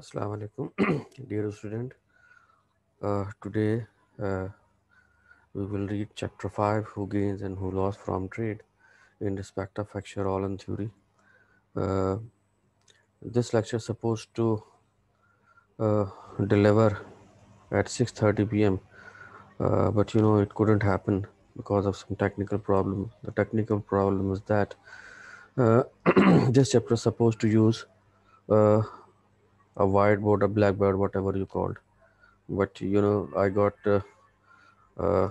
Assalamu alaikum, dear student. Uh, today uh, we will read chapter 5 Who Gains and Who Lost from Trade in respect of actual and theory. Uh, this lecture is supposed to uh, deliver at 6:30 p.m. Uh, but you know it couldn't happen because of some technical problem. The technical problem is that uh, this chapter is supposed to use a whiteboard, a blackboard, whatever you called. But you know, I got uh, uh,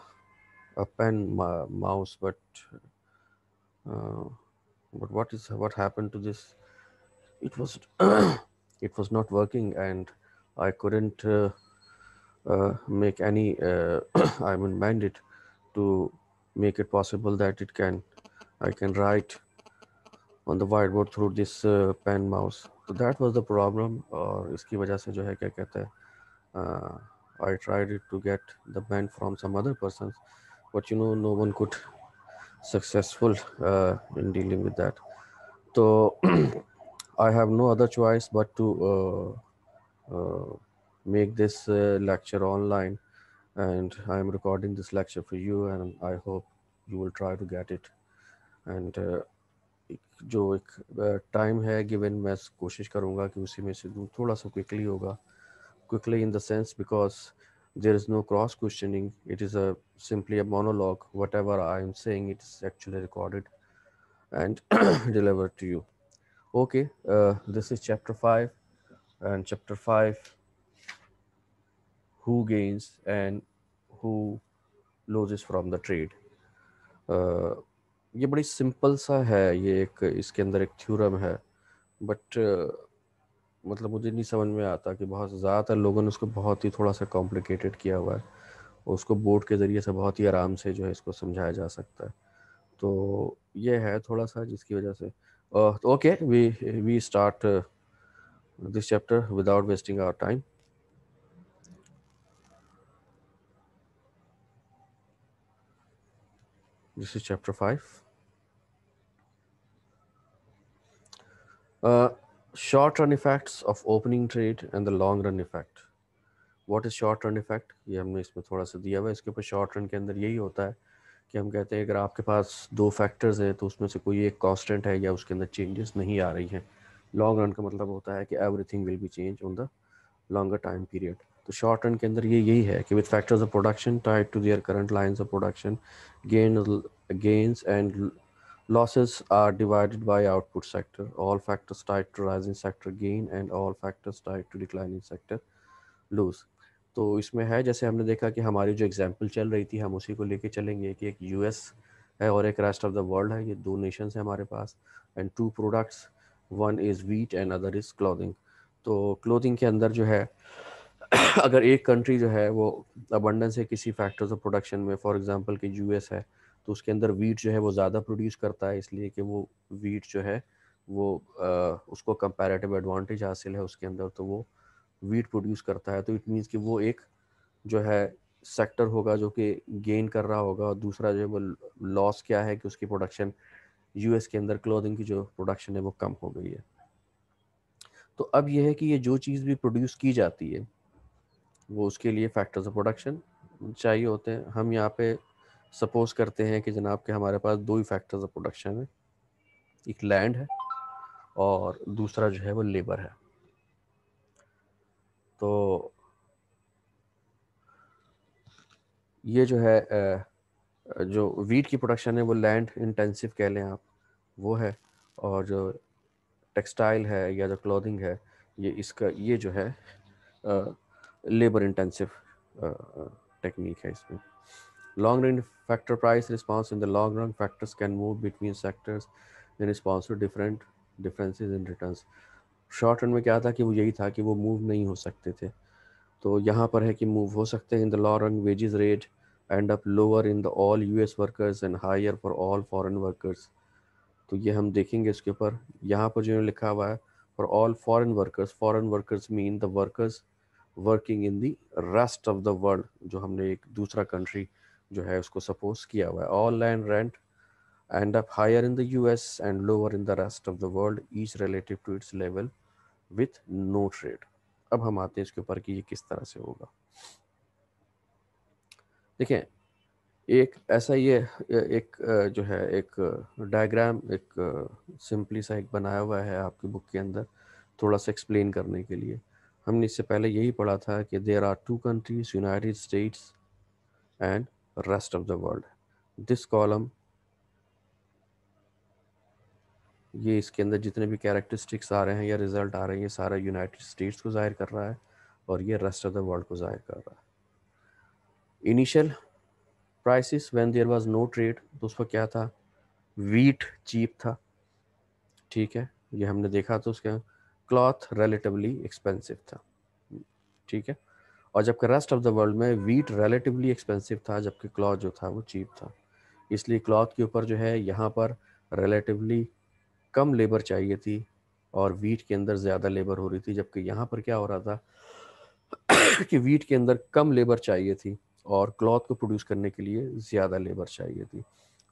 a pen, mouse, but uh, but what is what happened to this? It was it was not working, and I couldn't uh, uh, make any. Uh, I mean, bind it to make it possible that it can I can write on the whiteboard through this pen mouse so that was the problem or iski wajah se jo hai kya kehte i tried to get the band from some other persons but you know no one could successful uh, in dealing with that so i have no other choice but to uh, uh, make this lecture online and i am recording this lecture for you and i hope you will try to get it and जो एक time है given मैं कोशिश करूँगा कि उसी में से दूँ थोड़ा सा क्विकली होगा quickly in the sense because there is no cross questioning it is a simply a monologue whatever I am saying it is actually recorded and deliver to you okay this is chapter five and chapter five who gains and who loses from the trade. Uh, ये बड़ी simple सा है ये एक इसके अंदर एक theorem है बट मतलब मुझे नहीं समझ में आता कि बहुत ज़्यादातर लोगों ने उसको बहुत ही थोड़ा सा कॉम्प्लिकेटेड किया हुआ है और उसको बोर्ड के ज़रिए से बहुत ही आराम से जो है इसको समझाया जा सकता है तो ये है थोड़ा सा जिसकी वजह से तो okay we we start this chapter without wasting our time This is chapter 5. Short run effects of opening trade and the long run effect effect is short run effect ये हमने इसमें थोड़ा सा दिया हुआ है इसके ऊपर शॉर्ट रन के अंदर यही होता है कि हम कहते हैं अगर आपके पास दो फैक्टर्स हैं तो उसमें से कोई एक कॉन्स्टेंट है या उसके अंदर चेंजेस नहीं आ रही हैं लॉन्ग रन का मतलब होता है कि everything will be change on the longer time period तो शॉर्ट रन के अंदर ये यही है कि with factors of production tied to their current line of production gain gains and Losses are divided by output sector. All factors tied to rising sector gain and all factors tied to declining sector lose. तो इसमें है जैसे हमने देखा कि हमारी जो example चल रही थी हम उसी को लेके चलेंगे कि एक यूएस है और एक रेस्ट ऑफ द वर्ल्ड है ये दो नेशंस है हमारे पास and two products one is wheat and other is clothing तो क्लोथिंग के अंदर जो है अगर एक कंट्री जो है वो अबंडेंस है किसी फैक्टर्स ऑफ प्रोडक्शन में फॉर एग्ज़ाम्पल कि यूएस है तो उसके अंदर वीट जो है वो ज़्यादा प्रोड्यूस करता है इसलिए कि वो वीट जो है वो आ, उसको कंपैरेटिव एडवांटेज हासिल है उसके अंदर तो वो वीट प्रोड्यूस करता है तो इट मीन्स कि वो एक जो है सेक्टर होगा जो कि गेन कर रहा होगा और दूसरा जो है वो लॉस क्या है कि उसकी प्रोडक्शन यूएस के अंदर क्लोथिंग की जो प्रोडक्शन है वो कम हो गई है तो अब यह है कि ये जो चीज़ भी प्रोड्यूस की जाती है वो उसके लिए फैक्टर्स ऑफ प्रोडक्शन चाहिए होते हैं हम यहाँ पे सपोज करते हैं कि जनाब के हमारे पास दो ही फैक्टर्स ऑफ प्रोडक्शन है एक लैंड है और दूसरा जो है वो लेबर है तो ये जो है जो वीट की प्रोडक्शन है वो लैंड इंटेंसिव कह लें आप वो है और जो टेक्सटाइल है या जो क्लोथिंग है ये इसका ये जो है लेबर इंटेंसिव टेक्निक है इसमें long run factor price response in the long run factors can move between sectors in response to different differences in returns. Short run में क्या था कि वो यही था कि वो मूव नहीं हो सकते थे तो यहाँ पर है कि मूव हो सकते हैं in the long run wages rate and up lower in the all S workers and higher for all foreign workers तो ये हम देखेंगे इसके ऊपर यहाँ पर जो है लिखा हुआ है for all foreign workers foreign workers mean the workers working in the rest of the world जो हमने एक दूसरा कंट्री जो है उसको सपोज किया हुआ है all land rent and up higher in the US and lower in the rest of the world each relative to its level with no trade अब हम आते हैं इसके ऊपर कि ये किस तरह से होगा देखें एक ऐसा ये एक जो है एक डायग्राम एक सिंपली सा एक बनाया हुआ है आपकी बुक के अंदर थोड़ा सा एक्सप्लेन करने के लिए हमने इससे पहले यही पढ़ा था कि there are two countries United States and rest of the world this column ये इसके अंदर जितने भी कैरेक्टरिस्टिक्स आ रहे हैं या रिजल्ट आ रहे हैं ये सारा यूनाइटेड स्टेट्स को जाहिर कर रहा है और ये रेस्ट ऑफ द वर्ल्ड को जाहिर कर रहा है initial prices when there was no trade तो उस पर क्या था वीट चीप था ठीक है ये हमने देखा तो उसके क्लॉथ रिलेटिवली एक्सपेंसिव था ठीक है और जबकि रेस्ट ऑफ द वर्ल्ड में वीट रिलेटिवली एक्सपेंसिव था जबकि क्लॉथ जो था वो चीप था इसलिए क्लॉथ के ऊपर जो है यहाँ पर रिलेटिवली कम लेबर चाहिए थी और वीट के अंदर ज़्यादा लेबर हो रही थी जबकि यहाँ पर क्या हो रहा था कि वीट के अंदर कम लेबर चाहिए थी और क्लॉथ को प्रोड्यूस करने के लिए ज़्यादा लेबर चाहिए थी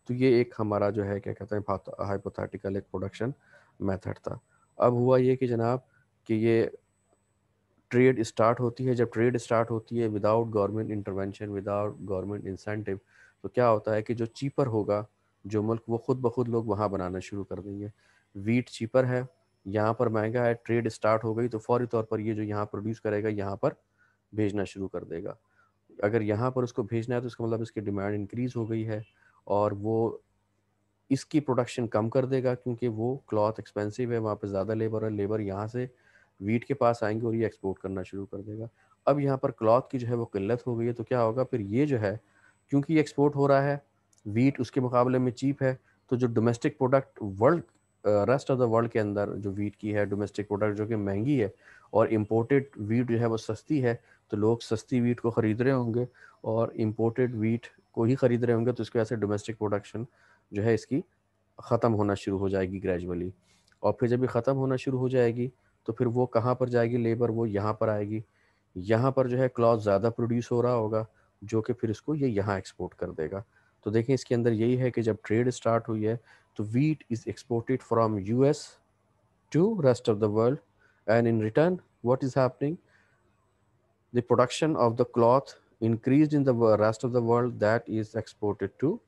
तो ये एक हमारा जो है क्या कहते हैं हाइपोथेटिकल एक प्रोडक्शन मेथड था अब हुआ ये कि जनाब कि ये ट्रेड स्टार्ट होती है जब ट्रेड स्टार्ट होती है without government intervention without government incentive तो क्या होता है कि जो चीपर होगा जो मुल्क वो खुद ब खुद लोग वहाँ बनाना शुरू कर देंगे वीट चीपर है यहाँ पर महंगा है ट्रेड स्टार्ट हो गई तो फौरी तौर पर ये जो यहाँ प्रोड्यूस करेगा यहाँ पर भेजना शुरू कर देगा अगर यहाँ पर उसको भेजना है तो इसका मतलब इसकी डिमांड इंक्रीज़ हो गई है और वो इसकी प्रोडक्शन कम कर देगा क्योंकि वो क्लॉथ एक्सपेंसिव है वहाँ पर ज़्यादा लेबर है लेबर यहाँ से वीट के पास आएंगे और ये एक्सपोर्ट करना शुरू कर देगा अब यहाँ पर क्लॉथ की जो है वो किल्लत हो गई है तो क्या होगा फिर ये जो है क्योंकि एक्सपोर्ट हो रहा है वीट उसके मुकाबले में चीप है तो जो domestic product world rest of the world के अंदर जो वीट की है डोमेस्टिक प्रोडक्ट जो कि महंगी है और इम्पोर्टेड वीट जो है वो सस्ती है तो लोग सस्ती वीट को ख़रीद रहे होंगे और इम्पोर्टेड वीट को ही ख़रीद रहे होंगे तो इसकी वजह से डोमेस्टिक प्रोडक्शन जो है इसकी ख़त्म होना शुरू हो जाएगी ग्रेजुअली और फिर जब ये ख़त्म होना शुरू हो जाएगी तो फिर वो कहाँ पर जाएगी लेबर वो यहाँ पर आएगी यहाँ पर जो है क्लॉथ ज़्यादा प्रोड्यूस हो रहा होगा जो कि फिर इसको ये यहाँ एक्सपोर्ट कर देगा तो देखें इसके अंदर यही है कि जब ट्रेड स्टार्ट हुई है तो wheat is exported from S to rest of the world and in return what is happening the production of the cloth increase in the rest of the world that is exported to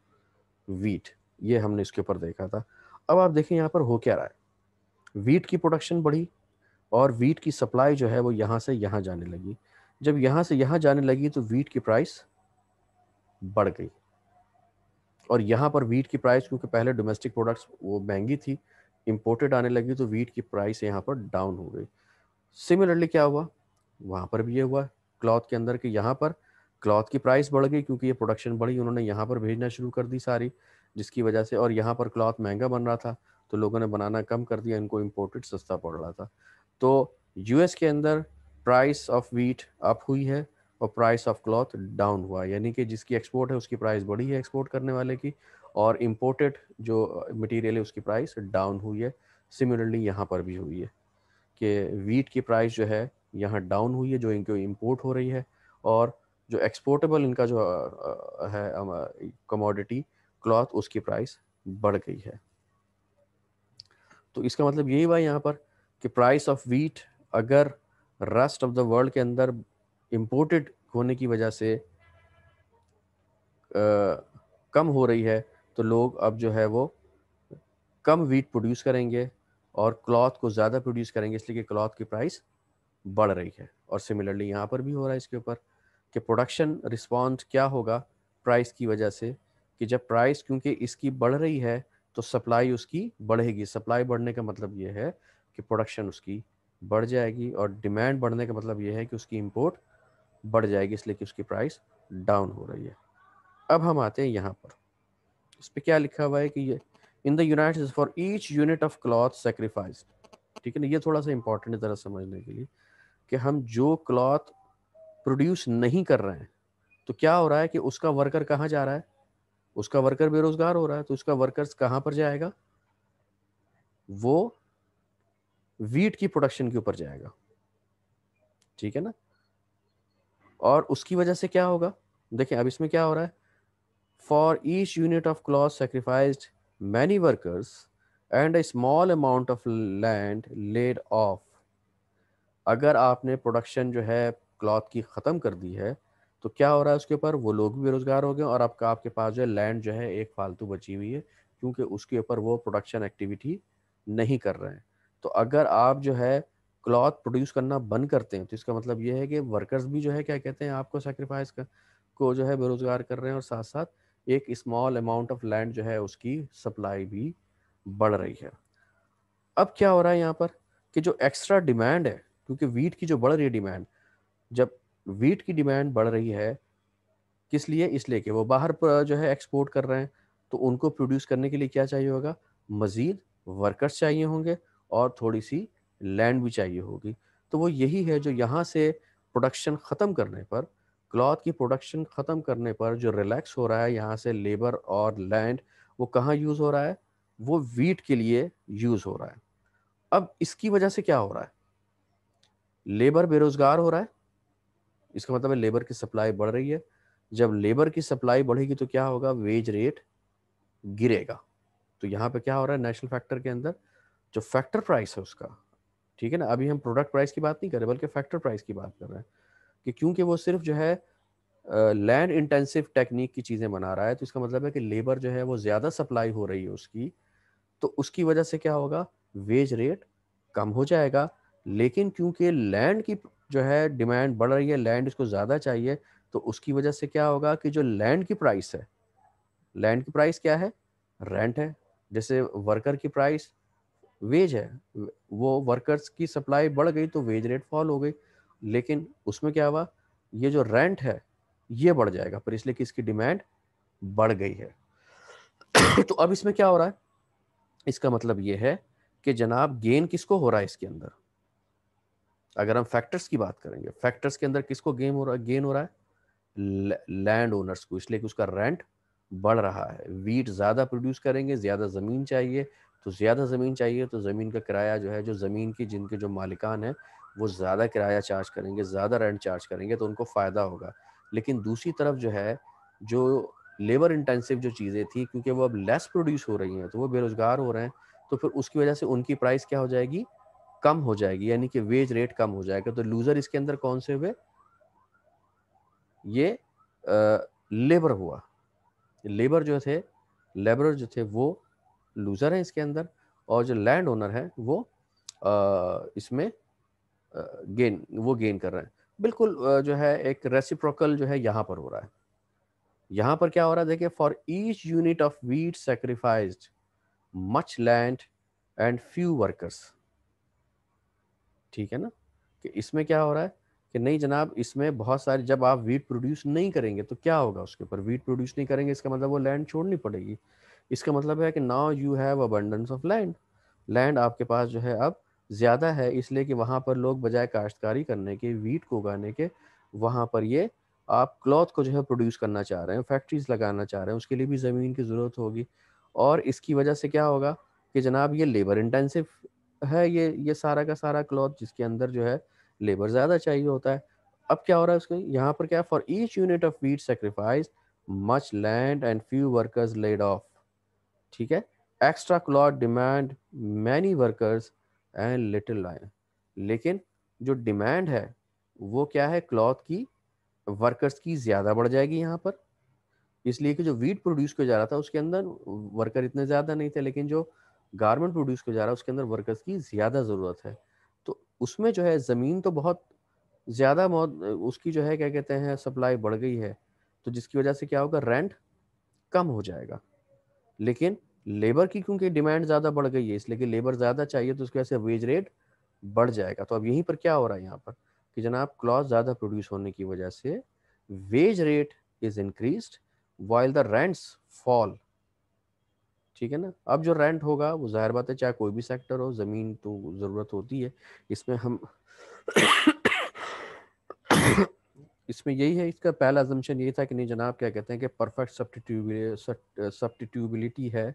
wheat ये हमने इसके ऊपर देखा था अब आप देखें यहाँ पर हो क्या रहा है वीट की प्रोडक्शन बढ़ी और वीट की सप्लाई जो है वो यहाँ से यहाँ जाने लगी जब यहाँ से यहाँ जाने लगी तो वीट की प्राइस बढ़ गई और यहाँ पर वीट की प्राइस क्योंकि पहले डोमेस्टिक प्रोडक्ट्स वो महंगी थी इम्पोर्टेड आने लगी तो वीट की प्राइस यहाँ पर डाउन हो गई सिमिलरली क्या हुआ वहाँ पर भी ये हुआ क्लॉथ के अंदर के यहाँ पर क्लॉथ की प्राइस बढ़ गई क्योंकि ये प्रोडक्शन बढ़ी उन्होंने यहाँ पर भेजना शुरू कर दी सारी जिसकी वजह से और यहाँ पर क्लॉथ महंगा बन रहा था तो लोगों ने बनाना कम कर दिया इनको इम्पोर्टेड सस्ता पड़ रहा था तो यूएस के अंदर प्राइस ऑफ वीट अप हुई है और प्राइस ऑफ क्लॉथ डाउन हुआ यानी कि जिसकी एक्सपोर्ट है उसकी प्राइस बढ़ी है एक्सपोर्ट करने वाले की और इम्पोर्टेड जो मटेरियल है उसकी प्राइस डाउन हुई है सिमिलरली यहाँ पर भी हुई है कि वीट की प्राइस जो है यहाँ डाउन हुई है जो इनको इम्पोर्ट हो रही है और जो एक्सपोर्टेबल इनका जो है कमोडिटी क्लॉथ उसकी प्राइस बढ़ गई है तो इसका मतलब यही हुआ यहाँ पर कि प्राइस ऑफ वीट अगर रेस्ट ऑफ द वर्ल्ड के अंदर इम्पोर्टेड होने की वजह से आ, कम हो रही है तो लोग अब जो है वो कम वीट प्रोड्यूस करेंगे और क्लॉथ को ज़्यादा प्रोड्यूस करेंगे इसलिए कि क्लॉथ की प्राइस बढ़ रही है और सिमिलरली यहाँ पर भी हो रहा है इसके ऊपर कि प्रोडक्शन रिस्पॉन्स क्या होगा प्राइस की वजह से कि जब प्राइस क्योंकि इसकी बढ़ रही है तो सप्लाई उसकी बढ़ेगी सप्लाई बढ़ने का मतलब ये है कि प्रोडक्शन उसकी बढ़ जाएगी और डिमांड बढ़ने का मतलब यह है कि उसकी इम्पोर्ट बढ़ जाएगी इसलिए कि उसकी प्राइस डाउन हो रही है अब हम आते हैं यहाँ पर इस पर क्या लिखा हुआ है कि ये in the United for each unit of cloth sacrifice ठीक है ना ये थोड़ा सा इंपॉर्टेंट है ज़रा समझने के लिए कि हम जो क्लॉथ प्रोड्यूस नहीं कर रहे हैं तो क्या हो रहा है कि उसका वर्कर कहाँ जा रहा है उसका वर्कर बेरोजगार हो रहा है तो उसका वर्कर्स कहाँ पर जाएगा वो वीट की प्रोडक्शन के ऊपर जाएगा ठीक है ना और उसकी वजह से क्या होगा देखें अब इसमें क्या हो रहा है for each unit of cloth sacrifice many workers and a small amount of land laid off अगर आपने प्रोडक्शन जो है क्लॉथ की ख़त्म कर दी है तो क्या हो रहा है उसके ऊपर वो लोग भी बेरोजगार हो गए और आपका आपके पास जो है लैंड जो है एक फालतू बची हुई है क्योंकि उसके ऊपर वो प्रोडक्शन एक्टिविटी नहीं कर रहे हैं तो अगर आप जो है क्लॉथ प्रोड्यूस करना बंद करते हैं तो इसका मतलब ये है कि वर्कर्स भी जो है क्या कहते हैं आपको सेक्रीफाइस कर को जो है बेरोजगार कर रहे हैं और साथ साथ एक स्मॉल अमाउंट ऑफ लैंड जो है उसकी सप्लाई भी बढ़ रही है अब क्या हो रहा है यहाँ पर कि जो एक्स्ट्रा डिमांड है क्योंकि वीट की जो बढ़ रही है डिमांड जब वीट की डिमांड बढ़ रही है किस लिए इसलिए कि वो बाहर जो है एक्सपोर्ट कर रहे हैं तो उनको प्रोड्यूस करने के लिए क्या चाहिए होगा मज़ीद वर्कर्स चाहिए होंगे और थोड़ी सी लैंड भी चाहिए होगी तो वो यही है जो यहाँ से प्रोडक्शन ख़त्म करने पर क्लॉथ की प्रोडक्शन ख़त्म करने पर जो रिलैक्स हो रहा है यहाँ से लेबर और लैंड वो कहाँ यूज़ हो रहा है वो वीट के लिए यूज़ हो रहा है अब इसकी वजह से क्या हो रहा है लेबर बेरोज़गार हो रहा है इसका मतलब है लेबर की सप्लाई बढ़ रही है जब लेबर की सप्लाई बढ़ेगी तो क्या होगा वेज रेट गिरेगा तो यहाँ पे क्या हो रहा है नेशनल फैक्टर के अंदर जो फैक्टर प्राइस है उसका ठीक है ना अभी हम प्रोडक्ट प्राइस की बात नहीं कर रहे बल्कि फैक्टर प्राइस की बात कर रहे हैं कि क्योंकि वो सिर्फ जो है लैंड इंटेंसिव टेक्निक की चीज़ें बना रहा है तो इसका मतलब है कि लेबर जो है वो ज़्यादा सप्लाई हो रही है उसकी तो उसकी वजह से क्या होगा वेज रेट कम हो जाएगा लेकिन क्योंकि लैंड की जो है डिमांड बढ़ रही है लैंड इसको ज़्यादा चाहिए तो उसकी वजह से क्या होगा कि जो लैंड की प्राइस है लैंड की प्राइस क्या है रेंट है जैसे वर्कर की प्राइस वेज है वो वर्कर्स की सप्लाई बढ़ गई तो वेज रेट फॉल हो गई लेकिन उसमें क्या हुआ ये जो रेंट है ये बढ़ जाएगा पर इसलिए कि इसकी डिमांड बढ़ गई है तो अब इसमें क्या हो रहा है इसका मतलब ये है कि जनाब गेन किसको हो रहा है इसके अंदर अगर हम फैक्टर्स की बात करेंगे फैक्टर्स के अंदर किसको गेन हो रहा है गेन हो रहा है लैंड ओनर्स को इसलिए कि उसका रेंट बढ़ रहा है वीट ज़्यादा प्रोड्यूस करेंगे ज़्यादा ज़मीन चाहिए तो ज़्यादा ज़मीन चाहिए तो ज़मीन का किराया जो है जो ज़मीन की जिनके जो मालिकान हैं वो ज़्यादा किराया चार्ज करेंगे ज़्यादा रेंट चार्ज करेंगे तो उनको फ़ायदा होगा लेकिन दूसरी तरफ जो है जो लेबर इंटेंसिव जो चीज़ें थी क्योंकि वो अब लेस प्रोड्यूस हो रही हैं तो वो बेरोज़गार हो रहे हैं तो फिर उसकी वजह से उनकी प्राइस क्या हो जाएगी कम हो जाएगी यानी कि वेज रेट कम हो जाएगा तो लूज़र इसके अंदर कौन से हुए ये लेबर हुआ लेबर जो थे लेबर जो थे वो लूज़र हैं इसके अंदर और जो लैंड ओनर है वो इसमें गेन वो गेन कर रहे हैं बिल्कुल जो है एक रेसिप्रोकल जो है यहाँ पर हो रहा है यहाँ पर क्या हो रहा है देखिए for each unit of wheat sacrifice much land and few workers ठीक है ना कि इसमें क्या हो रहा है कि नहीं जनाब इसमें बहुत सारे जब आप वीट प्रोड्यूस नहीं करेंगे तो क्या होगा उसके ऊपर वीट प्रोड्यूस नहीं करेंगे इसका मतलब वो लैंड छोड़नी पड़ेगी इसका मतलब है कि now you have abundance of land land आपके पास जो है अब ज़्यादा है इसलिए कि वहाँ पर लोग बजाय काश्तकारी करने के वीट को उगाने के वहाँ पर ये आप क्लॉथ को जो है प्रोड्यूस करना चाह रहे हैं फैक्ट्रीज लगाना चाह रहे हैं उसके लिए भी ज़मीन की ज़रूरत होगी और इसकी वजह से क्या होगा कि जनाब ये लेबर इंटेंसिव है ये ये सारा का सारा क्लॉथ जिसके अंदर जो है लेबर ज़्यादा चाहिए होता है अब क्या हो रहा है उसके यहाँ पर क्या for each unit of wheat sacrifice much land and few workers laid off ठीक है extra cloth demand many workers and little line लेकिन जो डिमांड है वो क्या है क्लॉथ की वर्कर्स की ज़्यादा बढ़ जाएगी यहाँ पर इसलिए कि जो वीट प्रोड्यूस किया जा रहा था उसके अंदर वर्कर इतने ज़्यादा नहीं थे लेकिन जो गारमेंट प्रोड्यूस किया जा रहा है उसके अंदर वर्कर्स की ज़्यादा ज़रूरत है तो उसमें जो है ज़मीन तो बहुत ज़्यादा उसकी जो है क्या कहते हैं सप्लाई बढ़ गई है तो जिसकी वजह से क्या होगा रेंट कम हो जाएगा लेकिन लेबर की क्योंकि डिमांड ज़्यादा बढ़ गई है इसलिए कि लेबर ज़्यादा चाहिए तो उसके वजह से वेज रेट बढ़ जाएगा तो अब यहीं पर क्या हो रहा है यहाँ पर कि जनाब क्लॉथ ज़्यादा प्रोड्यूस होने की वजह से wage rate is increase while the rents fall ठीक है ना अब जो रेंट होगा वो जाहिर बात है चाहे कोई भी सेक्टर हो ज़मीन तो ज़रूरत होती है इसमें हम इसमें यही है इसका पहला जमशन ये था कि नहीं जनाब क्या कहते हैं कि परफेक्ट सब्सटीट्यूबिलिटी है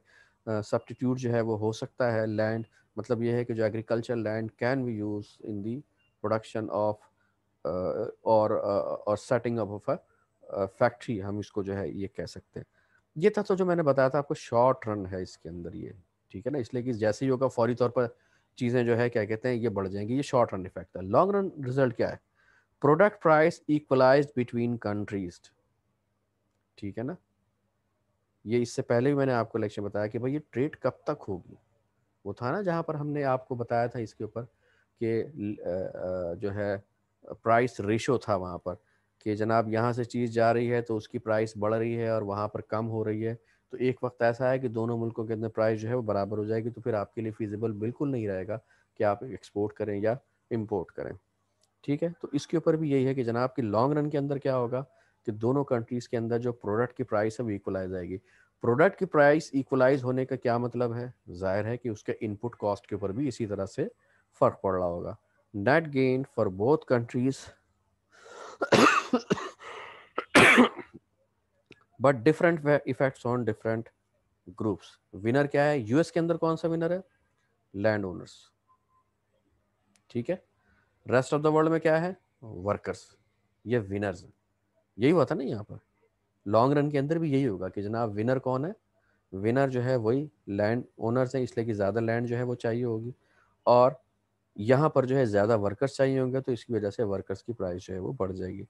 सब्सटीट्यूट जो है वो हो सकता है लैंड मतलब ये है कि जो agriculture land can be use in the production of और और setting up of a factory हम इसको जो है ये कह सकते हैं ये था तो जो मैंने बताया था आपको शॉर्ट रन है इसके अंदर ये ठीक है ना इसलिए कि जैसे ही होगा फौरी तौर पर चीज़ें जो है क्या कहते हैं ये बढ़ जाएंगी ये शॉर्ट रन इफेक्ट है लॉन्ग रन रिजल्ट क्या है product price equalize between countries ठीक है ना ये इससे पहले भी मैंने आपको लेक्चर बताया कि भाई ये ट्रेड कब तक होगी वो था ना जहाँ पर हमने आपको बताया था इसके ऊपर कि जो है प्राइस रेशो था वहाँ पर कि जनाब यहाँ से चीज़ जा रही है तो उसकी प्राइस बढ़ रही है और वहाँ पर कम हो रही है तो एक वक्त ऐसा है कि दोनों मुल्कों के अंदर प्राइस जो है वो बराबर हो जाएगी तो फिर आपके लिए फिजिबल बिल्कुल नहीं रहेगा कि आप एक्सपोर्ट करें या इम्पोर्ट करें ठीक है तो इसके ऊपर भी यही है कि जनाब की लॉन्ग रन के अंदर क्या होगा कि दोनों कंट्रीज़ के अंदर जो प्रोडक्ट की प्राइस है वो इक्वलाइज आएगी प्रोडक्ट की प्राइस इक्वलाइज होने का क्या मतलब है जाहिर है कि उसके इनपुट कॉस्ट के ऊपर भी इसी तरह से फ़र्क पड़ रहा होगा net gain for both countries but different effects on different groups winner क्या है यूएस के अंदर कौन सा विनर है लैंड ओनर्स ठीक है रेस्ट ऑफ द वर्ल्ड में क्या है वर्कर्स ये विनर्स यही हुआ था ना यहाँ पर लॉन्ग रन के अंदर भी यही होगा कि जनाब विनर कौन है विनर जो है वही लैंड ओनर्स हैं इसलिए कि ज़्यादा लैंड जो है वो चाहिए होगी और यहाँ पर जो है ज़्यादा वर्कर्स चाहिए होंगे तो इसकी वजह से वर्कर्स की प्राइस जो है वो बढ़ जाएगी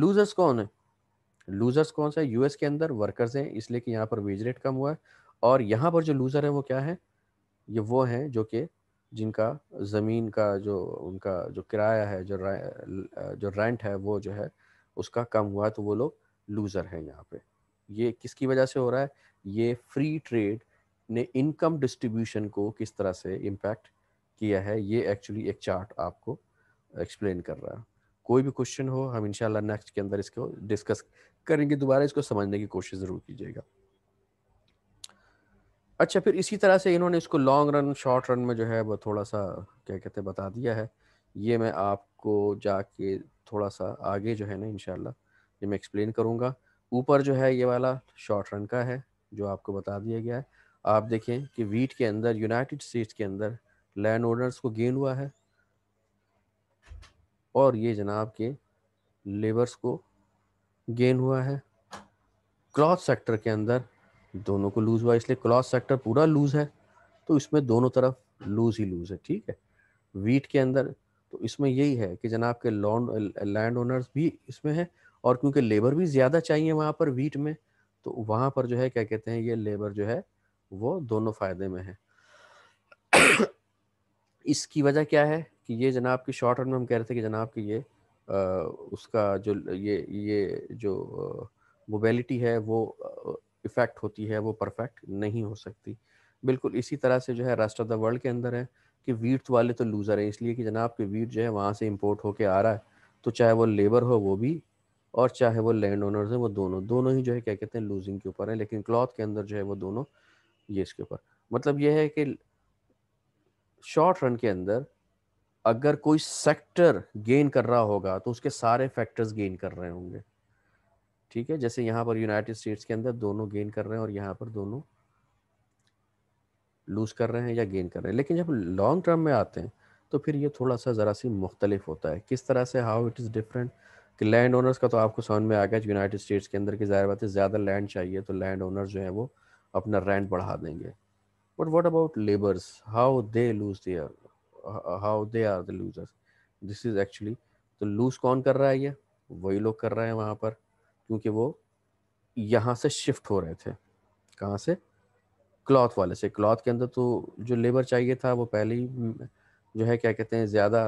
लूजर्स कौन है लूजर्स कौन सा है यूएस के अंदर वर्कर्स हैं इसलिए कि यहाँ पर वेज रेट कम हुआ है और यहाँ पर जो लूज़र है वो क्या है ये वो हैं जो कि जिनका ज़मीन का जो उनका जो किराया है जो जो रेंट है वो जो है उसका कम हुआ तो वो लोग लूज़र हैं यहाँ पे ये किसकी वजह से हो रहा है ये फ्री ट्रेड ने इनकम डिस्ट्रीब्यूशन को किस तरह से इम्पैक्ट किया है ये एक्चुअली एक चार्ट आपको एक्सप्लेन कर रहा है कोई भी क्वेश्चन हो हम इंशाल्लाह नेक्स्ट के अंदर इसको डिस्कस करेंगे दोबारा इसको समझने की कोशिश ज़रूर कीजिएगा अच्छा फिर इसी तरह से इन्होंने इसको लॉन्ग रन शॉर्ट रन में जो है वो थोड़ा सा क्या कहते हैं बता दिया है ये मैं आपको जाके थोड़ा सा आगे जो है ना इनशाला ये मैं एक्सप्लेन करूँगा ऊपर जो है ये वाला शॉर्ट रन का है जो आपको बता दिया गया है आप देखें कि वीट के अंदर यूनाइटेड स्टेट्स के अंदर लैंड ओनर्स को गेन हुआ है और ये जनाब के लेबर्स को गेन हुआ है क्लॉथ सेक्टर के अंदर दोनों को लूज हुआ इसलिए क्रॉस सेक्टर पूरा लूज है तो इसमें दोनों तरफ लूज ही लूज है ठीक है वीट के अंदर तो इसमें यही है कि जनाब के लॉन्ड लैंड ओनर्स भी इसमें है और क्योंकि लेबर भी ज़्यादा चाहिए वहाँ पर वीट में तो वहाँ पर जो है क्या कहते हैं ये लेबर जो है वो दोनों फायदे में है इसकी वजह क्या है कि ये जनाब की शॉर्ट रन में हम कह रहे थे कि जनाब की ये आ, उसका जो ये ये जो मोबिलिटी है वो इफेक्ट होती है वो परफेक्ट नहीं हो सकती बिल्कुल इसी तरह से जो है रेस्ट ऑफ द वर्ल्ड के अंदर है कि वीट वाले तो लूज़र हैं इसलिए कि जनाब के वीट जो है वहाँ से इम्पोर्ट होके आ रहा है तो चाहे वो लेबर हो वो भी और चाहे वो लैंड ओनर्स हैं वो दोनों दोनों ही जो है क्या कहते हैं लूजिंग के ऊपर है लेकिन क्लॉथ के अंदर जो है वो दोनों ये इसके ऊपर मतलब ये है कि शॉर्ट रन के अंदर अगर कोई सेक्टर गेन कर रहा होगा तो उसके सारे फैक्टर्स गेन कर रहे होंगे ठीक है जैसे यहाँ पर यूनाइटेड स्टेट्स के अंदर दोनों गेन कर रहे हैं और यहाँ पर दोनों लूज़ कर रहे हैं या गेन कर रहे हैं लेकिन जब लॉन्ग टर्म में आते हैं तो फिर ये थोड़ा सा ज़रा सी मुख्तलिफ होता है किस तरह से हाउ इट इज़ डिफरेंट कि लैंड ओनर्स का तो आपको समझ में आ गया यूनाइटेड स्टेट्स के अंदर की जाहिर बात है ज़्यादा लैंड चाहिए तो लैंड ओनर जो है वो अपना रेंट बढ़ा देंगे but what about labours how they lose their how they are the losers this is actually तो लूज कौन कर रहा है ये वही लोग कर रहे हैं वहाँ पर क्योंकि वो यहाँ से शिफ्ट हो रहे थे कहाँ से क्लॉथ वाले से क्लॉथ के अंदर तो जो लेबर चाहिए था वो पहले ही जो है क्या कहते हैं ज़्यादा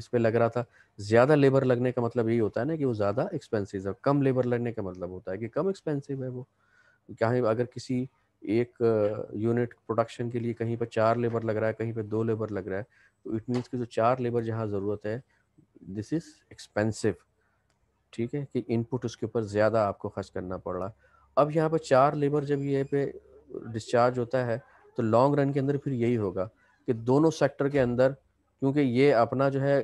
इस पर लग रहा था ज़्यादा लेबर लगने का मतलब यही होता है ना कि वो ज़्यादा एक्सपेंसिव है कम लेबर लगने का मतलब होता है कि कम एक्सपेंसिव है वो कहीं अगर किसी एक यूनिट प्रोडक्शन के लिए कहीं पर चार लेबर लग रहा है कहीं पर दो लेबर लग रहा है तो इट मीन्स की जो चार लेबर जहाँ ज़रूरत है दिस इज़ एक्सपेंसिव ठीक है कि इनपुट उसके ऊपर ज़्यादा आपको खर्च करना पड़ रहा अब यहाँ पर चार लेबर जब ये पे डिस्चार्ज होता है तो लॉन्ग रन के अंदर फिर यही होगा कि दोनों सेक्टर के अंदर क्योंकि ये अपना जो है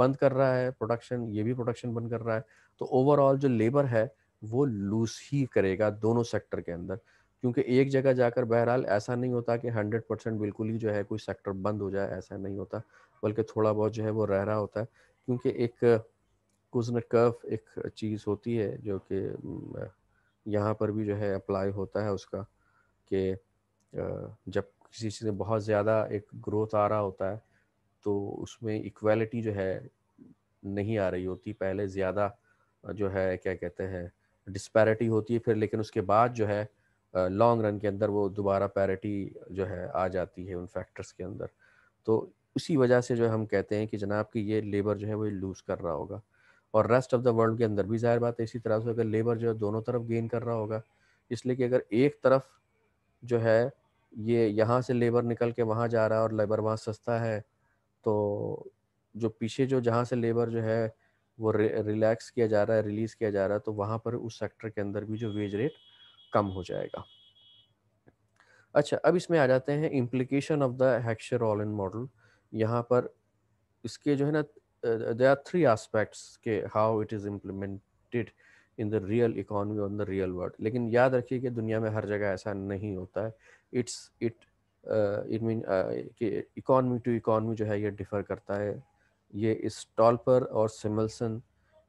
बंद कर रहा है प्रोडक्शन ये भी प्रोडक्शन बंद कर रहा है तो ओवरऑल जो लेबर है वो लूज ही करेगा दोनों सेक्टर के अंदर क्योंकि एक जगह जाकर बहरहाल ऐसा नहीं होता कि हंड्रेड परसेंट बिल्कुल ही जो है कोई सेक्टर बंद हो जाए ऐसा नहीं होता बल्कि थोड़ा बहुत जो है वो रह रहा होता है क्योंकि एक कुजनट कर्व एक चीज़ होती है जो कि यहाँ पर भी जो है अप्लाई होता है उसका कि जब किसी चीज़ में बहुत ज़्यादा एक ग्रोथ आ रहा होता है तो उसमें इक्वालिटी जो है नहीं आ रही होती पहले ज़्यादा जो है क्या कहते हैं डिस्पैरिटी होती है फिर लेकिन उसके बाद जो है लॉन्ग रन के अंदर वो दोबारा पैरिटी जो है आ जाती है उन फैक्टर्स के अंदर तो उसी वजह से जो हम कहते हैं कि जनाब कि ये लेबर जो है वो लूज़ कर रहा होगा और रेस्ट ऑफ द वर्ल्ड के अंदर भी जाहिर बात है इसी तरह से अगर लेबर जो है दोनों तरफ गेन कर रहा होगा इसलिए कि अगर एक तरफ जो है ये यहाँ से लेबर निकल के वहाँ जा रहा है और लेबर वहाँ सस्ता है तो जो पीछे जो जहाँ से लेबर जो है वो रिलैक्स किया जा रहा है रिलीज़ किया जा रहा है तो वहाँ पर उस सेक्टर के अंदर भी जो वेज रेट कम हो जाएगा अच्छा अब इसमें आ जाते हैं implication of the Heckscher Ohlin model यहाँ पर इसके जो है ना uh, there are three aspects के how it is implemented in the real economy on the real world लेकिन याद रखिए कि दुनिया में हर जगह ऐसा नहीं होता है it's it इट मीन कि इकॉनमी टू इकॉनमी जो है ये डिफ़र करता है ये स्टॉलपर और सिमल्सन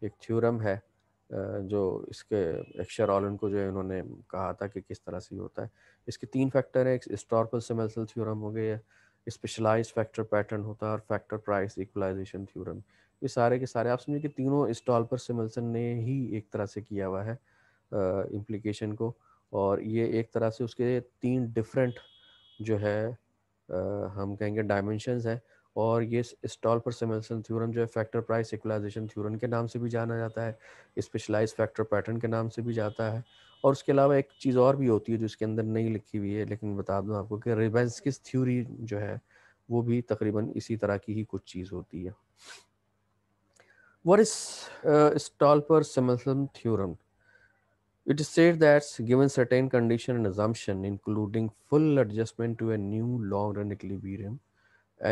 एक थ्योरम है uh, जो इसके एक्शर ऑलन को जो है उन्होंने कहा था कि किस तरह से होता है इसके तीन फैक्टर हैं एक स्टॉलपर सिमल्सन थ्योरम हो गई है स्पेशलाइज फैक्टर पैटर्न होता है और फैक्टर प्राइस इक्वलाइजेशन थ्योरम ये सारे के सारे आप समझिए कि तीनों स्टॉल पर सिमल्सन ने ही एक तरह से किया हुआ है इम्प्लीकेशन को और ये एक तरह से उसके तीन डिफरेंट जो है आ, हम कहेंगे डायमेंशंस हैं और ये स्टॉल पर सिमल्सन थ्योरम जो है फैक्टर प्राइस इक्वलाइजेशन थ्योरम के नाम से भी जाना जाता है स्पेशलाइज फैक्टर पैटर्न के नाम से भी जाता है और उसके अलावा एक चीज़ और भी होती है जो इसके अंदर नहीं लिखी हुई है लेकिन बता दूँ आपको कि रिवेंस किस थ्योरी जो है वो भी तकरीबन इसी तरह की ही कुछ चीज़ होती है वर इस Stolper Samuelson theorem it is said that given certain condition and assumption including full adjustment to a new long run equilibrium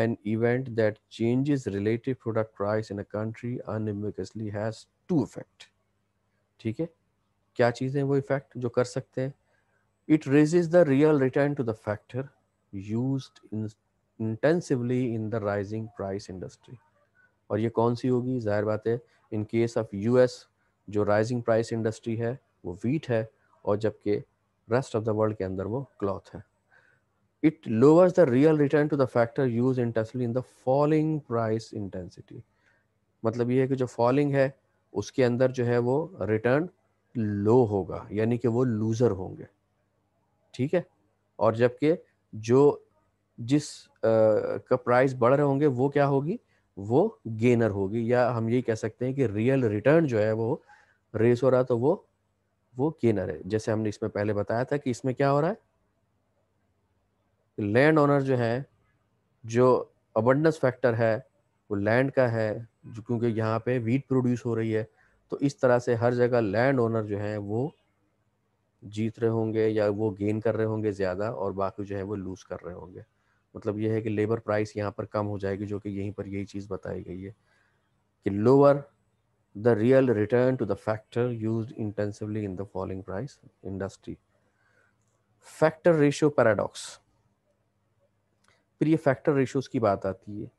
an event that change is relative product price in a country unambiguously has to effect ठीक है क्या चीज़ें वो effect जो कर सकते हैं it raises the real return to the factor use intensively in the rising price industry और ये कौन सी होगी जाहिर बात है इन केस ऑफ यूएस जो राइजिंग प्राइस इंडस्ट्री है वो वीट है और जबकि रेस्ट ऑफ द वर्ल्ड के अंदर वो क्लॉथ है it lowers the real return to the factor use intensely in the falling price intensity मतलब ये है कि जो फॉलिंग है उसके अंदर जो है वो रिटर्न लो होगा यानी कि वो लूज़र होंगे ठीक है और जबकि जो जिस आ, का प्राइस बढ़ रहे होंगे वो क्या होगी वो गेनर होगी या हम यही कह सकते हैं कि रियल रिटर्न जो है वो रेस हो रहा तो वो वो गेनर है जैसे हमने इसमें पहले बताया था कि इसमें क्या हो रहा है लैंड ओनर जो है जो अबंडस फैक्टर है वो लैंड का है क्योंकि यहाँ पे वीट प्रोड्यूस हो रही है तो इस तरह से हर जगह लैंड ओनर जो है वो जीत रहे होंगे या वो गेन कर रहे होंगे ज़्यादा और बाकी जो है वो लूज़ कर रहे होंगे मतलब ये है कि लेबर प्राइस यहाँ पर कम हो जाएगी जो कि यहीं पर यही चीज़ बताई गई है कि lower the real return to the factor use intensively in the falling price industry factor ratio paradox फिर ये फैक्टर रेशियोज की बात आती है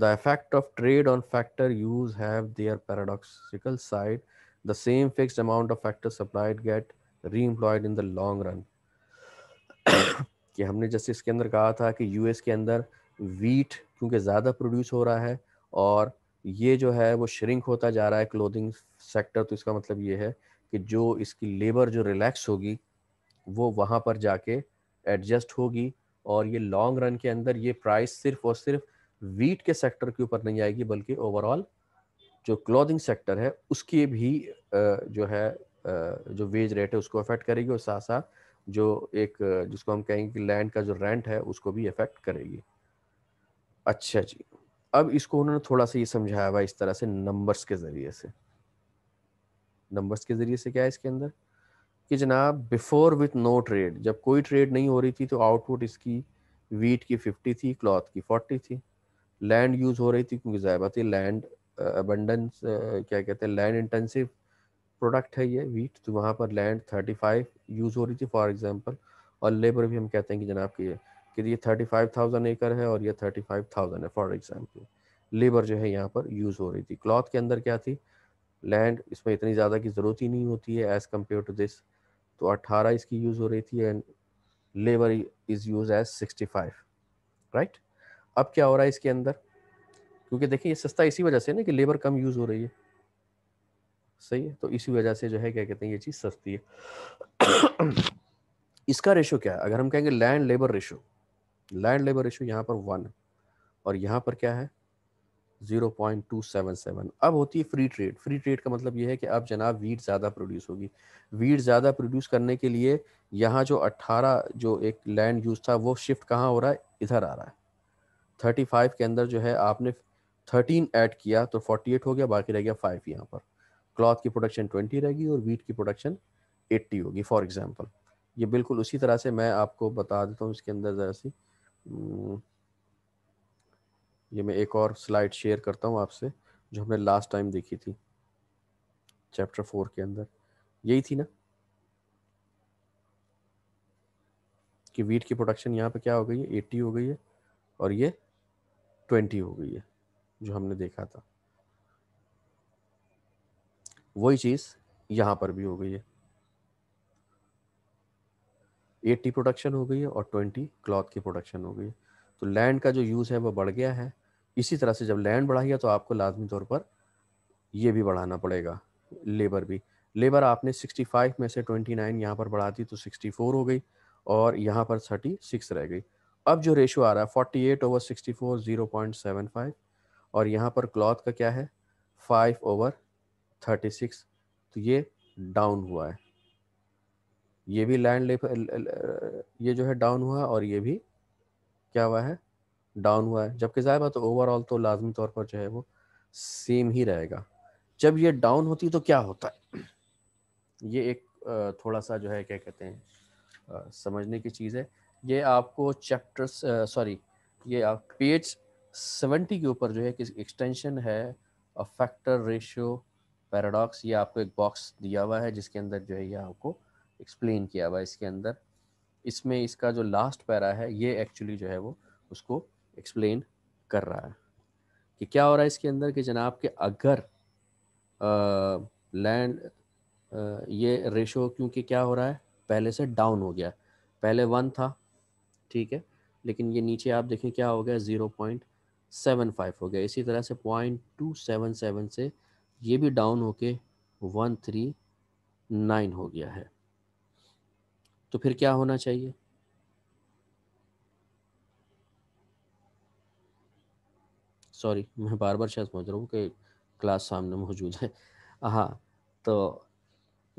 The effect of trade on factor U's have their paradoxical side. The same fixed amount of factor supplied get re in the long run. कि हमने जैसे इसके अंदर कहा था कि यूएस के अंदर वीट क्योंकि ज़्यादा प्रोड्यूस हो रहा है और ये जो है वो श्रिंक होता जा रहा है क्लोथिंग सेक्टर तो इसका मतलब ये है कि जो इसकी लेबर जो रिलैक्स होगी वो वहाँ पर जाके एडजस्ट होगी और ये लॉन्ग रन के अंदर ये प्राइस सिर्फ और सिर्फ वीट के सेक्टर के ऊपर नहीं आएगी बल्कि ओवरऑल जो क्लोथिंग सेक्टर है उसके भी जो है जो वेज रेट है उसको अफेक्ट करेगी और साथ साथ जो एक जिसको हम कहेंगे कि लैंड का जो रेंट है उसको भी अफेक्ट करेगी अच्छा जी अब इसको उन्होंने थोड़ा सा ये समझाया हुआ इस तरह से नंबर्स के ज़रिए से नंबर्स के ज़रिए से क्या है इसके अंदर कि जनाब बिफोर विथ नो ट्रेड जब कोई ट्रेड नहीं हो रही थी तो आउटपुट इसकी वीट की फिफ्टी थी क्लॉथ की फोर्टी थी लैंड यूज हो रही थी क्योंकि ज़ाहिर बात लैंड अबंडेंस क्या कहते हैं लैंड इंटेंसिव प्रोडक्ट है ये वीट तो वहाँ पर लैंड 35 यूज़ हो रही थी फॉर एग्जांपल और लेबर भी हम कहते हैं कि जनाब कि कि ये 35,000 एकड़ है और ये 35,000 है फॉर एग्जांपल लेबर जो है यहाँ पर यूज़ हो रही थी क्लॉथ के अंदर क्या थी लैंड इसमें इतनी ज़्यादा की ज़रूरत ही नहीं होती है एज़ कम्पेयर टू दिस तो अट्ठारह इसकी यूज़ हो रही थी and labour is use as sixty five right अब क्या हो रहा है इसके अंदर क्योंकि देखिए ये सस्ता इसी वजह से ना कि लेबर कम यूज़ हो रही है सही है तो इसी वजह से जो है क्या कहते हैं ये चीज़ सस्ती है इसका रेशो क्या है अगर हम कहेंगे land labour ratio land labour ratio यहाँ पर वन और यहाँ पर क्या है zero point two seven seven अब होती है फ्री ट्रेड फ्री ट्रेड का मतलब ये है कि अब जनाब वीट ज़्यादा प्रोड्यूस होगी वीट ज़्यादा प्रोड्यूस करने के लिए यहाँ जो अट्ठारह जो एक लैंड यूज़ था वो शिफ्ट कहाँ हो रहा है इधर आ रहा है थर्टी फाइव के अंदर जो है आपने थर्टीन ऐड किया तो फोर्टी एट हो गया बाकी रह गया फाइव यहाँ पर क्लॉथ की प्रोडक्शन ट्वेंटी रहेगी और वीट की प्रोडक्शन एट्टी होगी फॉर एग्जाम्पल ये बिल्कुल उसी तरह से मैं आपको बता देता हूँ इसके अंदर ज़रा सी हम्म, ये मैं एक और स्लाइड शेयर करता हूँ आपसे जो हमने लास्ट टाइम देखी थी चैप्टर फोर के अंदर यही थी ना कि वीट की प्रोडक्शन यहाँ पे क्या हो गई है एट्टी हो गई है और ये ट्वेंटी हो गई है जो हमने देखा था वही चीज यहां पर भी हो गई है एट्टी प्रोडक्शन हो गई है और ट्वेंटी क्लॉथ की प्रोडक्शन हो गई है तो लैंड का जो यूज़ है वो बढ़ गया है इसी तरह से जब लैंड बढ़ा गया तो आपको लाजमी तौर पर ये भी बढ़ाना पड़ेगा लेबर भी लेबर आपने 65 में से 29 यहाँ पर बढ़ा दी तो 64 हो गई और यहाँ पर 36 रह गई अब जो रेशो आ रहा है forty eight over sixty four zero point seven five और यहाँ पर क्लॉथ का क्या है फाइव ओवर थर्टी सिक्स तो ये डाउन हुआ है ये भी लैंड ये जो है डाउन हुआ और ये भी क्या हुआ है डाउन हुआ है जबकि ज़ाहिर बात ओवरऑल तो लाजमी तौर पर जो है वो सेम ही रहेगा जब ये डाउन होती तो क्या होता है ये एक थोड़ा सा जो है क्या कहते हैं समझने की चीज़ है ये आपको चैप्टर सॉरी ये आप पेज सेवेंटी के ऊपर जो है कि एक्सटेंशन है फैक्टर रेशियो पैराडॉक्स ये आपको एक बॉक्स दिया हुआ है जिसके अंदर जो है ये आपको एक्सप्लेन किया हुआ है इसके अंदर इसमें इसका जो लास्ट पैरा है ये एक्चुअली जो है वो उसको एक्सप्लेन कर रहा है कि क्या हो रहा है इसके अंदर कि जनाब के अगर लैंड ये रेशो क्योंकि क्या हो रहा है पहले से डाउन हो गया पहले वन था ठीक है लेकिन ये नीचे आप देखें क्या हो गया ज़ीरो पॉइंट सेवन फाइव हो गया इसी तरह से पॉइंट टू सेवन सेवन से ये भी डाउन होके वन थ्री नाइन हो गया है तो फिर क्या होना चाहिए सॉरी मैं बार बार शायद समझ रहा हूँ कि क्लास सामने मौजूद है हाँ तो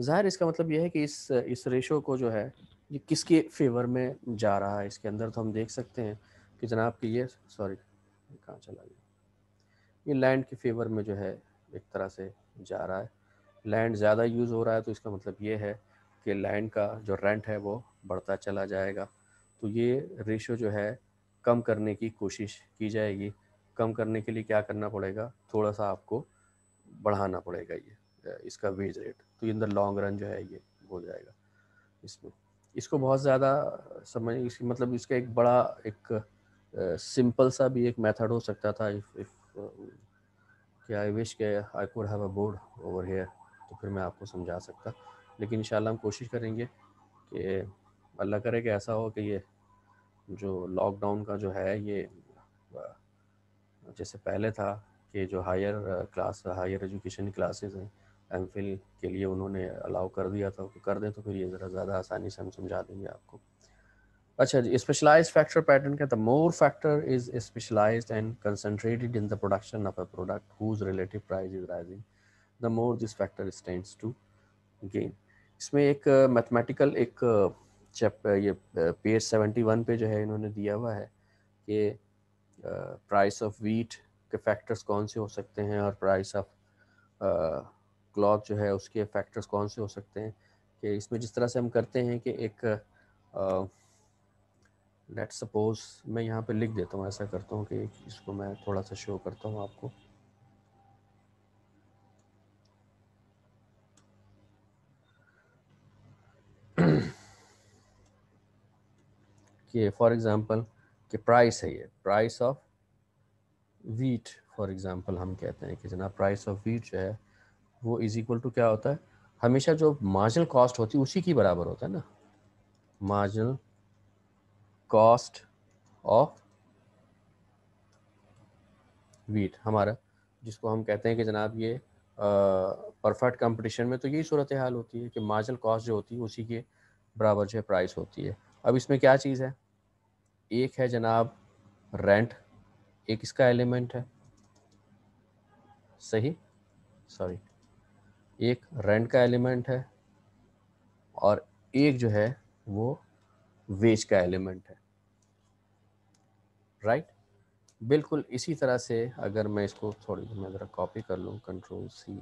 ज़ाहिर इसका मतलब यह है कि इस इस रेशो को जो है ये किसके फेवर में जा रहा है इसके अंदर तो हम देख सकते हैं कि जनाब की ये सॉरी कहाँ चला गया ये लैंड के फेवर में जो है एक तरह से जा रहा है लैंड ज़्यादा यूज़ हो रहा है तो इसका मतलब ये है कि लैंड का जो रेंट है वो बढ़ता चला जाएगा तो ये रेशो जो है कम करने की कोशिश की जाएगी कम करने के लिए क्या करना पड़ेगा थोड़ा सा आपको बढ़ाना पड़ेगा ये इसका वेज रेट तो इन द लॉन्ग रन जो है ये हो जाएगा इसमें इसको बहुत ज़्यादा समझ इसकी मतलब इसका एक बड़ा एक सिंपल सा भी एक मेथड हो सकता था इफ इफ कि आई विश के I could have a board over here तो फिर मैं आपको समझा सकता लेकिन इन हम कोशिश करेंगे कि अल्लाह करे कि ऐसा हो कि ये जो लॉकडाउन का जो है ये जैसे पहले था कि जो higher class higher education classes हैं एम के लिए उन्होंने अलाउ कर दिया था कर दें तो फिर ये ज़रा ज़्यादा आसानी से हम समझा देंगे आपको अच्छा जी स्पेशलाइज फैक्टर पैटर्न का the more factor is specialize and concentrated in the production of a product whose relative price is rising the more this factor stands to gain इसमें एक मैथमेटिकल uh, एक चैप uh, ये page seventy one पे जो है इन्होंने दिया हुआ है कि प्राइस ऑफ वीट के फैक्टर्स कौन से हो सकते हैं और प्राइस ऑफ क्लॉक जो है उसके फैक्टर्स कौन से हो सकते हैं कि इसमें जिस तरह से हम करते हैं कि एक लेट सपोज मैं यहाँ पे लिख देता हूँ ऐसा करता हूँ कि इसको मैं थोड़ा सा शो करता हूँ आपको कि फॉर एग्ज़ाम्पल कि प्राइस है ये price of wheat for example हम कहते हैं कि जना प्राइस ऑफ वीट जो है वो इज इक्वल टू क्या होता है हमेशा जो मार्जिनल कॉस्ट होती है उसी की बराबर होता है ना मार्जिनल कॉस्ट ऑफ वीट हमारा जिसको हम कहते हैं कि जनाब ये परफेक्ट कंपटीशन में तो यही सूरत हाल होती है कि मार्जिनल कॉस्ट जो होती है उसी के बराबर जो है प्राइस होती है अब इसमें क्या चीज़ है एक है जनाब रेंट एक इसका एलिमेंट है सही सॉरी एक रेंट का एलिमेंट है और एक जो है वो वेज का एलिमेंट है राइट right? बिल्कुल इसी तरह से अगर मैं इसको थोड़ी देर में ज़रा कॉपी कर लूँ कंट्रोल सी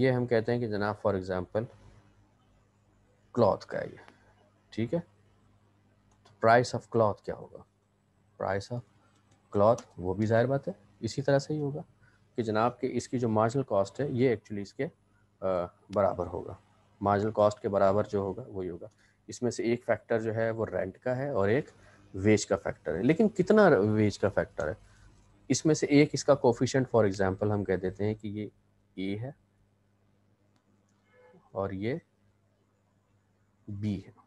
ये हम कहते हैं कि जनाब फॉर एग्ज़ाम्पल क्लॉथ का ये ठीक है तो प्राइस ऑफ क्लॉथ क्या होगा प्राइस ऑफ क्लॉथ वो भी जाहिर बात है इसी तरह से ही होगा कि जनाब के इसकी जो मार्जिनल कॉस्ट है ये एक्चुअली इसके बराबर होगा मार्जिनल कॉस्ट के बराबर जो होगा वही होगा इसमें से एक फैक्टर जो है वो रेंट का है और एक वेज का फैक्टर है लेकिन कितना वेज का फैक्टर है इसमें से एक इसका कोफिशेंट फॉर एग्जांपल हम कह देते हैं कि ये ए है और ये बी है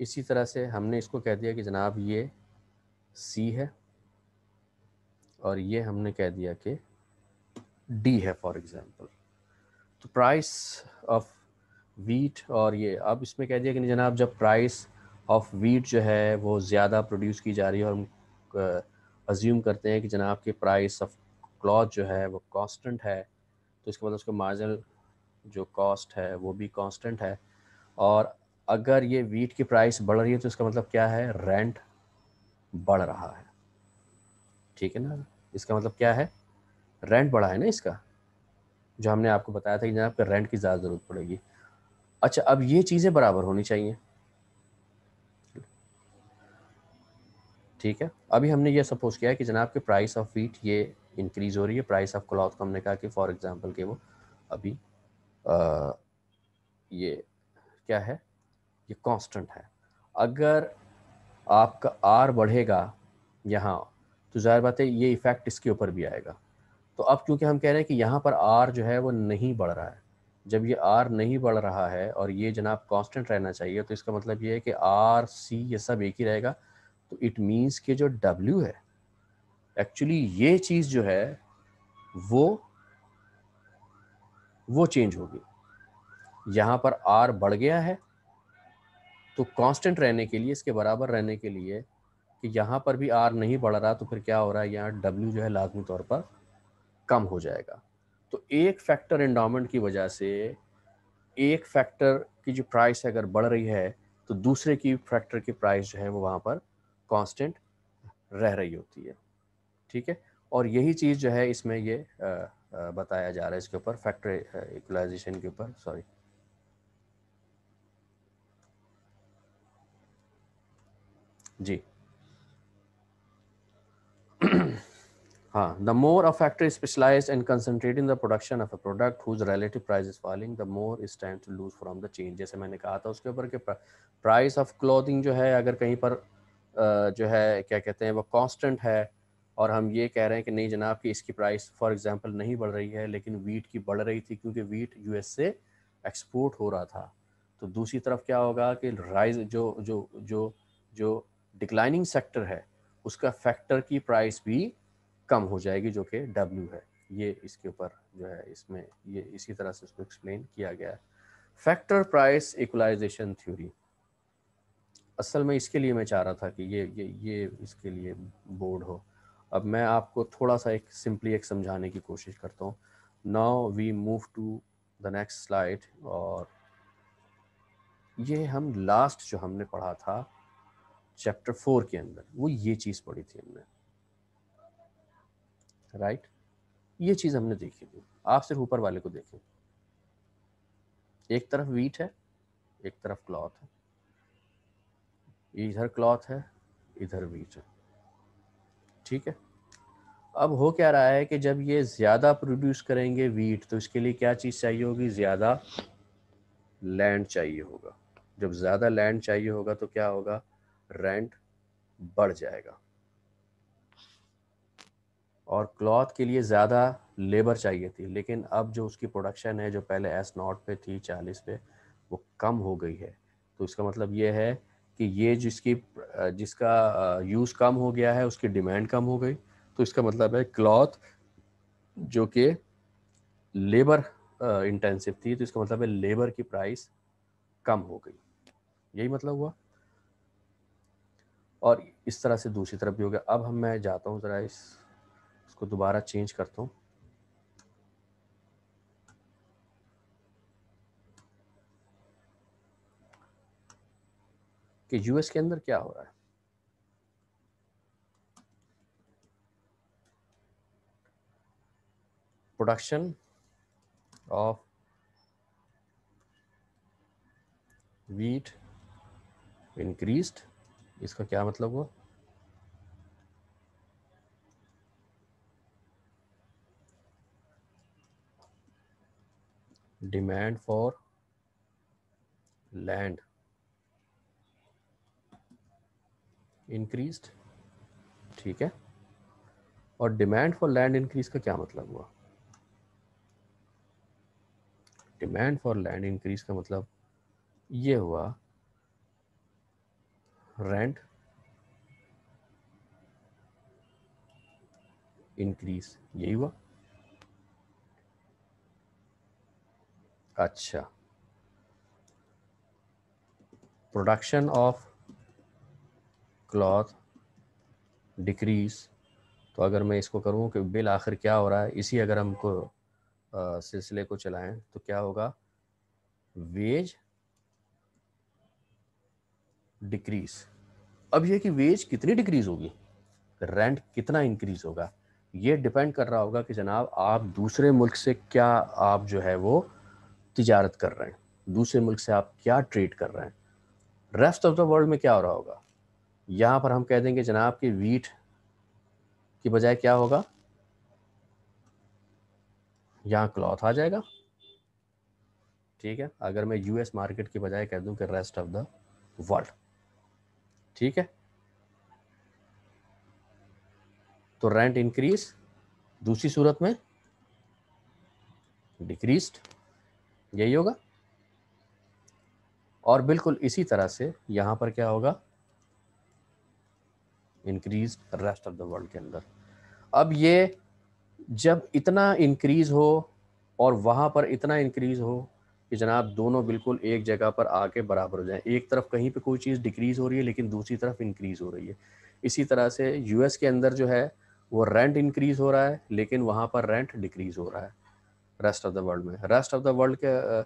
इसी तरह से हमने इसको कह दिया कि जनाब ये सी है और ये हमने कह दिया कि डी है फॉर एग्जांपल तो प्राइस ऑफ वीट और ये अब इसमें कह दिया कि जनाब जब प्राइस ऑफ वीट जो है वो ज़्यादा प्रोड्यूस की जा रही है और हम अज्यूम करते हैं कि जनाब के प्राइस ऑफ क्लॉथ जो है वो कांस्टेंट है तो इसके मतलब उसका मार्जिनल जो कॉस्ट है वो भी कांस्टेंट है और अगर ये वीट की प्राइस बढ़ रही है तो इसका मतलब क्या है रेंट बढ़ रहा है ठीक है ना इसका मतलब क्या है रेंट बढ़ा है ना इसका जो हमने आपको बताया था कि जनाब आपके रेंट की ज़्यादा ज़रूरत पड़ेगी अच्छा अब ये चीज़ें बराबर होनी चाहिए ठीक है अभी हमने ये सपोज किया है कि जनाब के प्राइस ऑफ वीट ये इंक्रीज़ हो रही है प्राइस ऑफ क्लॉथ को हमने कहा कि फॉर एग्जांपल के वो अभी आ, ये क्या है ये कांस्टेंट है अगर आपका आर बढ़ेगा यहाँ तो जाहिर बात है ये इफ़ेक्ट इसके ऊपर भी आएगा तो अब क्योंकि हम कह रहे हैं कि यहाँ पर आर जो है वो नहीं बढ़ रहा है जब ये आर नहीं बढ़ रहा है और ये जनाब कांस्टेंट रहना चाहिए तो इसका मतलब ये है कि आर सी ये सब एक ही रहेगा तो इट मीन्स कि जो डब्ल्यू है एक्चुअली ये चीज़ जो है वो वो चेंज होगी यहाँ पर आर बढ़ गया है तो कांस्टेंट रहने के लिए इसके बराबर रहने के लिए कि यहाँ पर भी आर नहीं बढ़ रहा तो फिर क्या हो रहा है यहाँ डब्ल्यू जो है लाजमी तौर पर कम हो जाएगा तो एक फैक्टर इंडामेंट की वजह से एक फैक्टर की जो प्राइस है अगर बढ़ रही है तो दूसरे की फैक्टर की प्राइस जो है वो वहाँ पर कांस्टेंट रह रही होती है ठीक है और यही चीज़ जो है इसमें ये आ, आ, बताया जा रहा है इसके ऊपर फैक्टर इक्वलाइजेशन के ऊपर सॉरी जी हाँ the more a factory specialize and concentrate in the production of a product whose relative price is falling the more is time to lose from the change जैसे मैंने कहा था उसके ऊपर कि प्राइस ऑफ क्लोथिंग जो है अगर कहीं पर जो है क्या कहते हैं वो कांस्टेंट है और हम ये कह रहे हैं कि नहीं जनाब कि इसकी प्राइस फॉर एग्जांपल नहीं बढ़ रही है लेकिन वीट की बढ़ रही थी क्योंकि वीट यूएस से एक्सपोर्ट हो रहा था तो दूसरी तरफ क्या होगा कि राइज जो जो जो जो डिक्लाइनिंग सेक्टर है उसका फैक्टर की प्राइस भी कम हो जाएगी जो कि डब्ल्यू है ये इसके ऊपर जो है इसमें ये इसी तरह से उसको एक्सप्लेन किया गया है फैक्टर प्राइस इक्वलाइजेशन थ्योरी असल में इसके लिए मैं चाह रहा था कि ये ये ये इसके लिए बोर्ड हो अब मैं आपको थोड़ा सा एक सिंपली एक समझाने की कोशिश करता हूँ now we move to the next slide और ये हम लास्ट जो हमने पढ़ा था चैप्टर फोर के अंदर वो ये चीज़ पढ़ी थी हमने राइट right? ये चीज़ हमने देखी थी आप सिर्फ ऊपर वाले को देखें एक तरफ वीट है एक तरफ क्लॉथ है इधर क्लॉथ है इधर वीट है ठीक है अब हो क्या रहा है कि जब ये ज़्यादा प्रोड्यूस करेंगे वीट तो इसके लिए क्या चीज़ चाहिए होगी ज़्यादा लैंड चाहिए होगा जब ज़्यादा लैंड चाहिए होगा तो क्या होगा रेंट बढ़ जाएगा और क्लॉथ के लिए ज़्यादा लेबर चाहिए थी लेकिन अब जो उसकी प्रोडक्शन है जो पहले एस नॉट पे थी चालीस पे वो कम हो गई है तो इसका मतलब ये है कि ये जिसकी जिसका यूज़ कम हो गया है उसकी डिमांड कम हो गई तो इसका मतलब है क्लॉथ जो कि लेबर इंटेंसिव थी तो इसका मतलब है लेबर की प्राइस कम हो गई यही मतलब हुआ और इस तरह से दूसरी तरफ भी हो गया अब हम मैं जाता हूँ ज़रा इस इसको दोबारा चेंज करता हूँ कि यूएस के अंदर क्या हो रहा है प्रोडक्शन ऑफ वीट इंक्रीज्ड इसका क्या मतलब हुआ डिमांड फॉर लैंड इंक्रीज्ड ठीक है और डिमांड फॉर लैंड इंक्रीज का क्या मतलब हुआ डिमांड फॉर लैंड इंक्रीज का मतलब ये हुआ rent इंक्रीज यही हुआ अच्छा प्रोडक्शन ऑफ क्लॉथ डिक्रीज तो अगर मैं इसको करूं कि बिल आखिर क्या हो रहा है इसी अगर हमको सिलसिले को चलाएं तो क्या होगा वेज डिक्रीज अब यह कि वेज कितनी डिक्रीज होगी रेंट कितना इंक्रीज होगा ये डिपेंड कर रहा होगा कि जनाब आप दूसरे मुल्क से क्या आप जो है वो तजारत कर रहे हैं दूसरे मुल्क से आप क्या ट्रेड कर रहे हैं रेस्ट ऑफ द वर्ल्ड में क्या हो रहा होगा यहाँ पर हम कह देंगे जनाब कि वीट की बजाय क्या होगा यहाँ क्लॉथ आ जाएगा ठीक है अगर मैं यूएस मार्केट की बजाय कह दूं कि रेस्ट ऑफ द वर्ल्ड ठीक है तो रेंट इंक्रीज दूसरी सूरत में डिक्रीज यही होगा और बिल्कुल इसी तरह से यहां पर क्या होगा increase rest of the world के अंदर अब ये जब इतना इंक्रीज हो और वहाँ पर इतना इंक्रीज हो कि जनाब दोनों बिल्कुल एक जगह पर आके बराबर हो जाएं एक तरफ कहीं पे कोई चीज़ डिक्रीज़ हो रही है लेकिन दूसरी तरफ इंक्रीज़ हो रही है इसी तरह से यूएस के अंदर जो है वो रेंट इंक्रीज़ हो रहा है लेकिन वहाँ पर रेंट डिक्रीज़ हो रहा है रेस्ट ऑफ द वर्ल्ड में रेस्ट ऑफ द वर्ल्ड के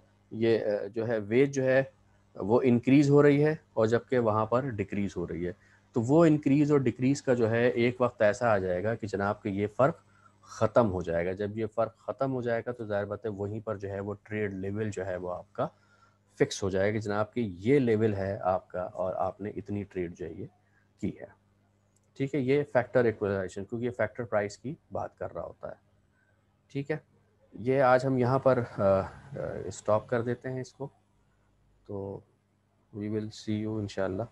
ये जो है वेज जो है वो इंक्रीज़ हो रही है और जबकि वहाँ पर डिक्रीज़ हो रही है तो वो इंक्रीज़ और डिक्रीज़ का जो है एक वक्त ऐसा आ जाएगा कि जनाब के ये फ़र्क ख़त्म हो जाएगा जब ये फ़र्क ख़त्म हो जाएगा तो ज़ाहिर बात है वहीं पर जो है वो ट्रेड लेवल जो है वो आपका फिक्स हो जाएगा जनाब कि ये लेवल है आपका और आपने इतनी ट्रेड जो है ये की है ठीक है ये फैक्टर इक्वलाइजेशन क्योंकि ये फैक्टर प्राइस की बात कर रहा होता है ठीक है ये आज हम यहाँ पर स्टॉप कर देते हैं इसको तो वी विल सी यू इनशाला